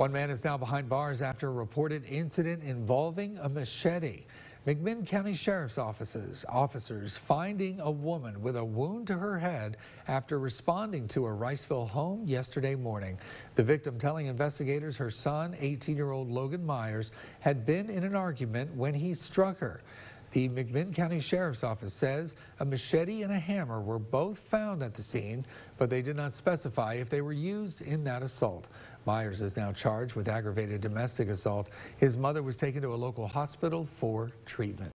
One man is now behind bars after a reported incident involving a machete. McMinn County Sheriff's offices, officers finding a woman with a wound to her head after responding to a Riceville home yesterday morning. The victim telling investigators her son, 18-year-old Logan Myers, had been in an argument when he struck her. The McMinn County Sheriff's Office says a machete and a hammer were both found at the scene, but they did not specify if they were used in that assault. Myers is now charged with aggravated domestic assault. His mother was taken to a local hospital for treatment.